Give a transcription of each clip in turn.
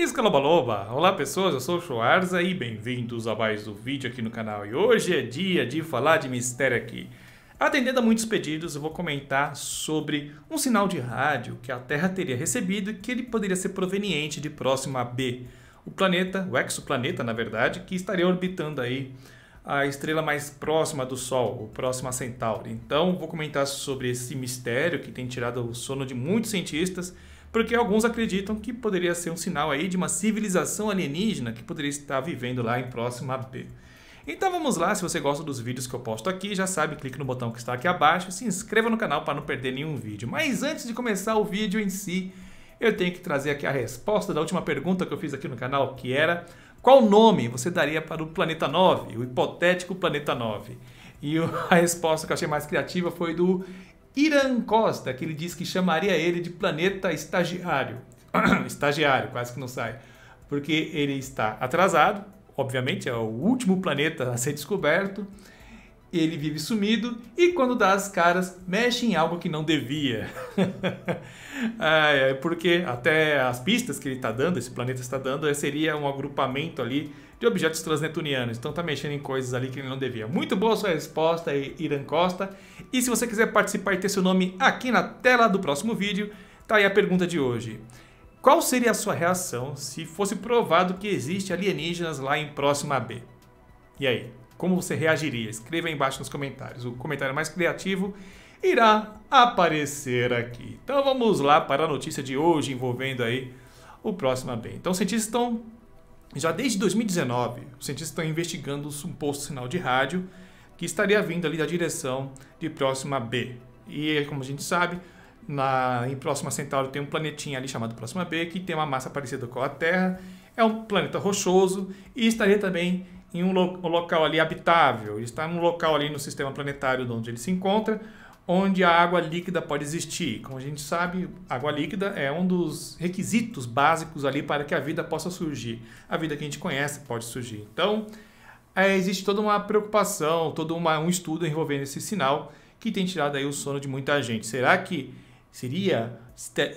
Escalobaloba! Olá pessoas, eu sou o Schwarza e bem-vindos a mais um vídeo aqui no canal. E hoje é dia de falar de mistério aqui. Atendendo a muitos pedidos, eu vou comentar sobre um sinal de rádio que a Terra teria recebido e que ele poderia ser proveniente de próxima B, o planeta, o exoplaneta na verdade, que estaria orbitando aí a estrela mais próxima do Sol, o próximo a Centauri. Então, vou comentar sobre esse mistério que tem tirado o sono de muitos cientistas porque alguns acreditam que poderia ser um sinal aí de uma civilização alienígena que poderia estar vivendo lá em próximo a B. Então vamos lá, se você gosta dos vídeos que eu posto aqui, já sabe, clique no botão que está aqui abaixo, se inscreva no canal para não perder nenhum vídeo. Mas antes de começar o vídeo em si, eu tenho que trazer aqui a resposta da última pergunta que eu fiz aqui no canal, que era qual nome você daria para o planeta 9, o hipotético planeta 9? E a resposta que eu achei mais criativa foi do Irã Costa, que ele diz que chamaria ele de planeta estagiário. estagiário, quase que não sai. Porque ele está atrasado, obviamente, é o último planeta a ser descoberto. Ele vive sumido e quando dá as caras, mexe em algo que não devia. é, porque até as pistas que ele está dando, esse planeta está dando, seria um agrupamento ali de objetos transnetunianos. Então tá mexendo em coisas ali que ele não devia. Muito boa sua resposta, Irã Costa. E se você quiser participar e ter seu nome aqui na tela do próximo vídeo, tá aí a pergunta de hoje. Qual seria a sua reação se fosse provado que existe alienígenas lá em Próxima B? E aí, como você reagiria? Escreva aí embaixo nos comentários. O comentário mais criativo irá aparecer aqui. Então vamos lá para a notícia de hoje envolvendo aí o Próxima B. Então cientistas estão já desde 2019, os cientistas estão investigando o suposto sinal de rádio que estaria vindo ali da direção de Próxima B. E como a gente sabe, na, em Próxima Centauro tem um planetinha ali chamado Próxima B que tem uma massa parecida com a Terra, é um planeta rochoso e estaria também em um, lo um local ali habitável, está num local ali no sistema planetário onde ele se encontra, onde a água líquida pode existir. Como a gente sabe, água líquida é um dos requisitos básicos ali para que a vida possa surgir. A vida que a gente conhece pode surgir. Então, é, existe toda uma preocupação, todo uma, um estudo envolvendo esse sinal que tem tirado aí o sono de muita gente. Será que seria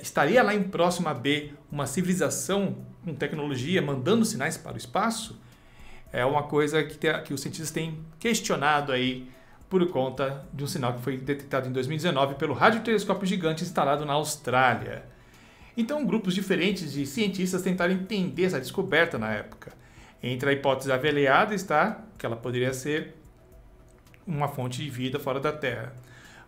estaria lá em próxima B uma civilização com tecnologia mandando sinais para o espaço? É uma coisa que, te, que os cientistas têm questionado aí por conta de um sinal que foi detectado em 2019 pelo radiotelescópio gigante instalado na Austrália. Então, grupos diferentes de cientistas tentaram entender essa descoberta na época. Entre a hipótese avaliada está que ela poderia ser uma fonte de vida fora da Terra.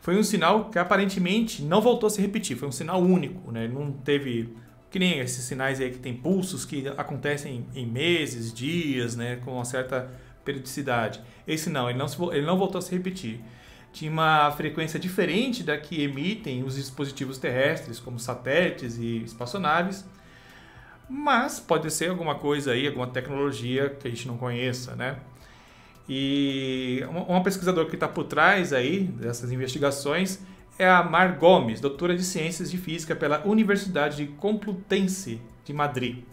Foi um sinal que aparentemente não voltou a se repetir, foi um sinal único, né? não teve que nem esses sinais aí que tem pulsos que acontecem em meses, dias, né, com uma certa periodicidade. Esse não, ele não, se, ele não voltou a se repetir. Tinha uma frequência diferente da que emitem os dispositivos terrestres, como satélites e espaçonaves, mas pode ser alguma coisa aí, alguma tecnologia que a gente não conheça, né? E uma pesquisadora que está por trás aí dessas investigações é a Mar Gomes, doutora de Ciências de Física pela Universidade Complutense de Madrid.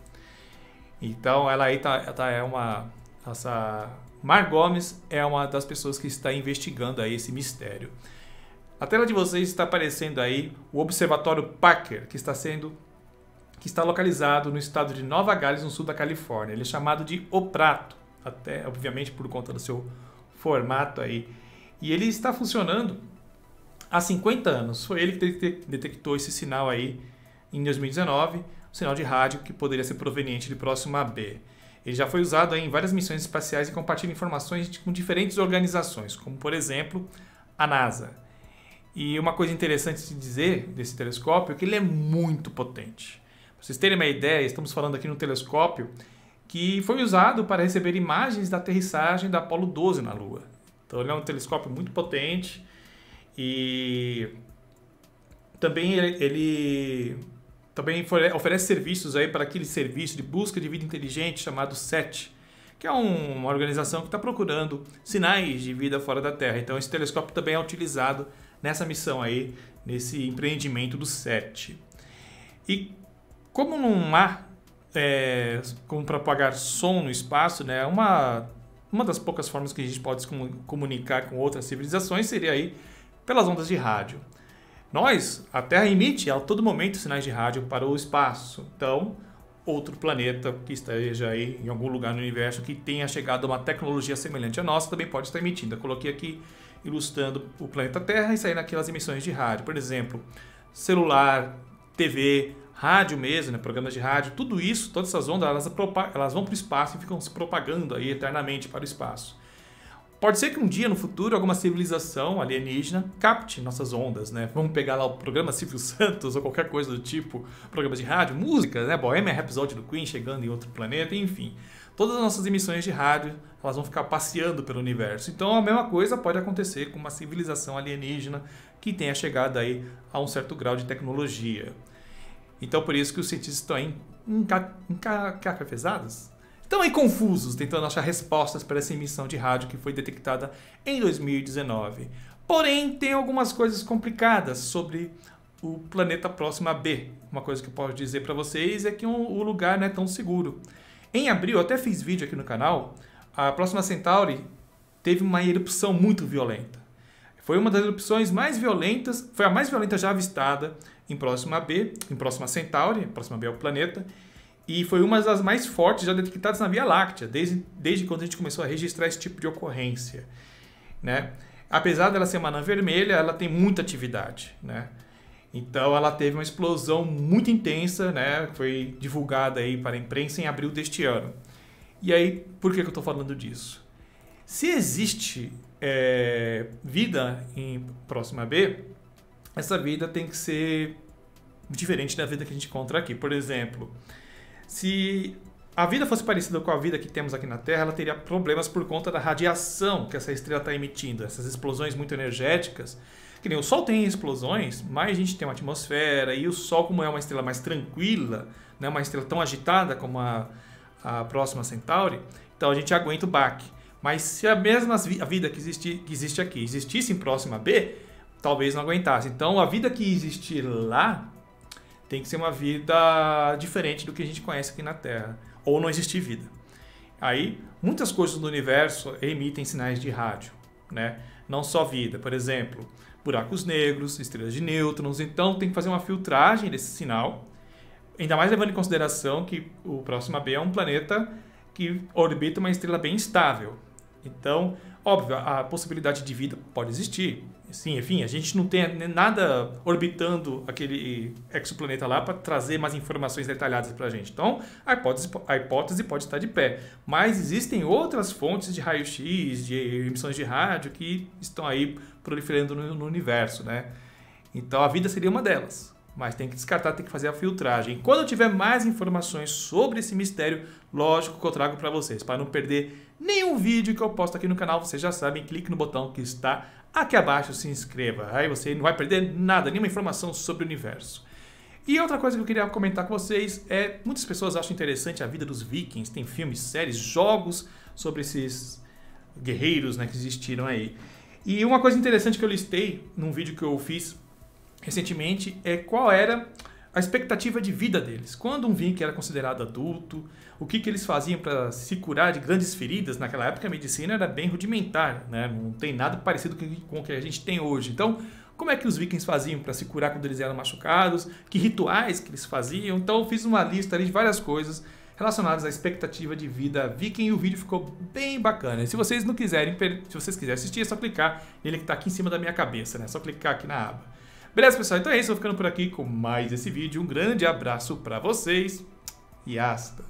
Então ela aí tá, tá é uma nossa Mar Gomes é uma das pessoas que está investigando aí esse mistério. A tela de vocês está aparecendo aí o Observatório Parker, que está sendo que está localizado no estado de Nova Gales, no sul da Califórnia. Ele é chamado de O Prato, até obviamente por conta do seu formato aí. E ele está funcionando há 50 anos. Foi ele que detectou esse sinal aí em 2019, um sinal de rádio que poderia ser proveniente de próxima B. Ele já foi usado em várias missões espaciais e compartilha informações com diferentes organizações, como por exemplo a NASA. E uma coisa interessante de dizer desse telescópio é que ele é muito potente. Para vocês terem uma ideia, estamos falando aqui num telescópio que foi usado para receber imagens da aterrissagem da Apollo 12 na Lua. Então ele é um telescópio muito potente e também ele, ele também oferece serviços aí para aquele serviço de busca de vida inteligente chamado SET, que é um, uma organização que está procurando sinais de vida fora da Terra. Então esse telescópio também é utilizado nessa missão aí, nesse empreendimento do SET. E como não há é, como propagar som no espaço, né, uma, uma das poucas formas que a gente pode se comunicar com outras civilizações seria aí pelas ondas de rádio. Nós, a Terra emite a todo momento sinais de rádio para o espaço. Então, outro planeta que esteja aí em algum lugar no universo que tenha chegado uma tecnologia semelhante à nossa também pode estar emitindo. Eu coloquei aqui ilustrando o planeta Terra e saindo aquelas emissões de rádio. Por exemplo, celular, TV, rádio mesmo, né, programas de rádio, tudo isso, todas essas ondas, elas, elas vão para o espaço e ficam se propagando aí eternamente para o espaço. Pode ser que um dia no futuro alguma civilização alienígena capte nossas ondas, né? Vamos pegar lá o programa Silvio Santos ou qualquer coisa do tipo, programas de rádio, músicas, né? Bohemian Rhapsody do Queen chegando em outro planeta, enfim. Todas as nossas emissões de rádio, elas vão ficar passeando pelo universo. Então a mesma coisa pode acontecer com uma civilização alienígena que tenha chegado aí a um certo grau de tecnologia. Então por isso que os cientistas estão aí encafefezados, estão aí confusos tentando achar respostas para essa emissão de rádio que foi detectada em 2019. Porém, tem algumas coisas complicadas sobre o planeta próximo a B. Uma coisa que eu posso dizer para vocês é que o lugar não é tão seguro. Em abril, eu até fiz vídeo aqui no canal, a próxima Centauri teve uma erupção muito violenta. Foi uma das erupções mais violentas, foi a mais violenta já avistada em Próxima B, em Próxima Centauri, Próxima B é o planeta, e foi uma das mais fortes já detectadas na Via Láctea, desde, desde quando a gente começou a registrar esse tipo de ocorrência. Né? Apesar dela ser uma anã vermelha, ela tem muita atividade. Né? Então ela teve uma explosão muito intensa, né? foi divulgada aí para a imprensa em abril deste ano. E aí, por que, que eu estou falando disso? Se existe é, vida em próxima B, essa vida tem que ser diferente da vida que a gente encontra aqui. Por exemplo, se a vida fosse parecida com a vida que temos aqui na Terra, ela teria problemas por conta da radiação que essa estrela está emitindo, essas explosões muito energéticas. Que nem o Sol tem explosões, mas a gente tem uma atmosfera, e o Sol, como é uma estrela mais tranquila, não é uma estrela tão agitada como a, a próxima Centauri, então a gente aguenta o baque. Mas se a mesma vi a vida que existe, que existe aqui existisse em próxima B, talvez não aguentasse. Então a vida que existe lá tem que ser uma vida diferente do que a gente conhece aqui na Terra, ou não existir vida. Aí, muitas coisas do universo emitem sinais de rádio, né? Não só vida, por exemplo, buracos negros, estrelas de nêutrons, então tem que fazer uma filtragem desse sinal, ainda mais levando em consideração que o próximo AB é um planeta que orbita uma estrela bem estável. Então, óbvio, a possibilidade de vida pode existir, Sim, enfim, a gente não tem né, nada orbitando aquele exoplaneta lá para trazer mais informações detalhadas para a gente. Então, a hipótese, a hipótese pode estar de pé. Mas existem outras fontes de raio-x, de emissões de rádio que estão aí proliferando no, no universo, né? Então, a vida seria uma delas. Mas tem que descartar, tem que fazer a filtragem. Quando eu tiver mais informações sobre esse mistério, lógico que eu trago para vocês. Para não perder nenhum vídeo que eu posto aqui no canal, vocês já sabem, clique no botão que está Aqui abaixo se inscreva, aí você não vai perder nada, nenhuma informação sobre o universo. E outra coisa que eu queria comentar com vocês é: muitas pessoas acham interessante a vida dos vikings, tem filmes, séries, jogos sobre esses guerreiros né, que existiram aí. E uma coisa interessante que eu listei num vídeo que eu fiz recentemente é qual era a expectativa de vida deles. Quando um vinho que era considerado adulto, o que, que eles faziam para se curar de grandes feridas? Naquela época a medicina era bem rudimentar, né? não tem nada parecido com o que a gente tem hoje. Então, como é que os vikings faziam para se curar quando eles eram machucados? Que rituais que eles faziam? Então, eu fiz uma lista de várias coisas relacionadas à expectativa de vida viking e o vídeo ficou bem bacana. E se vocês não quiserem, se vocês quiserem assistir, é só clicar nele que está aqui em cima da minha cabeça, né? É só clicar aqui na aba. Beleza, pessoal? Então é isso. Vou ficando por aqui com mais esse vídeo. Um grande abraço para vocês e hasta!